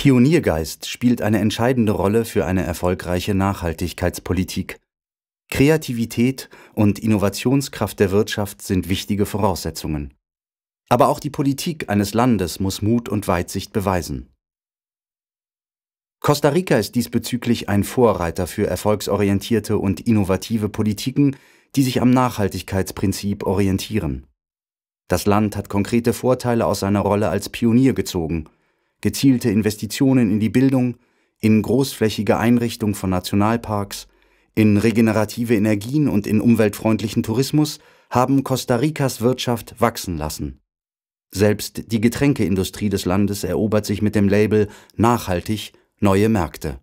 Pioniergeist spielt eine entscheidende Rolle für eine erfolgreiche Nachhaltigkeitspolitik. Kreativität und Innovationskraft der Wirtschaft sind wichtige Voraussetzungen. Aber auch die Politik eines Landes muss Mut und Weitsicht beweisen. Costa Rica ist diesbezüglich ein Vorreiter für erfolgsorientierte und innovative Politiken, die sich am Nachhaltigkeitsprinzip orientieren. Das Land hat konkrete Vorteile aus seiner Rolle als Pionier gezogen – gezielte Investitionen in die Bildung, in großflächige Einrichtung von Nationalparks, in regenerative Energien und in umweltfreundlichen Tourismus haben Costa Ricas Wirtschaft wachsen lassen. Selbst die Getränkeindustrie des Landes erobert sich mit dem Label nachhaltig neue Märkte.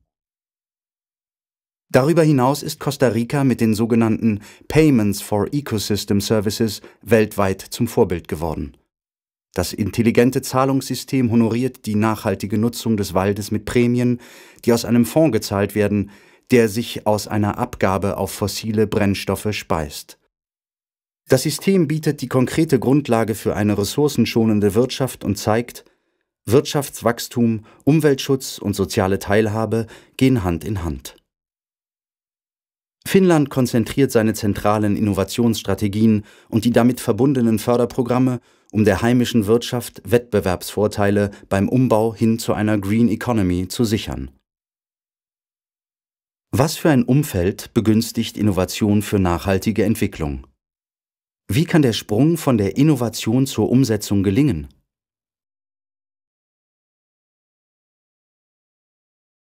Darüber hinaus ist Costa Rica mit den sogenannten Payments for Ecosystem Services weltweit zum Vorbild geworden. Das intelligente Zahlungssystem honoriert die nachhaltige Nutzung des Waldes mit Prämien, die aus einem Fonds gezahlt werden, der sich aus einer Abgabe auf fossile Brennstoffe speist. Das System bietet die konkrete Grundlage für eine ressourcenschonende Wirtschaft und zeigt, Wirtschaftswachstum, Umweltschutz und soziale Teilhabe gehen Hand in Hand. Finnland konzentriert seine zentralen Innovationsstrategien und die damit verbundenen Förderprogramme um der heimischen Wirtschaft Wettbewerbsvorteile beim Umbau hin zu einer Green Economy zu sichern. Was für ein Umfeld begünstigt Innovation für nachhaltige Entwicklung? Wie kann der Sprung von der Innovation zur Umsetzung gelingen?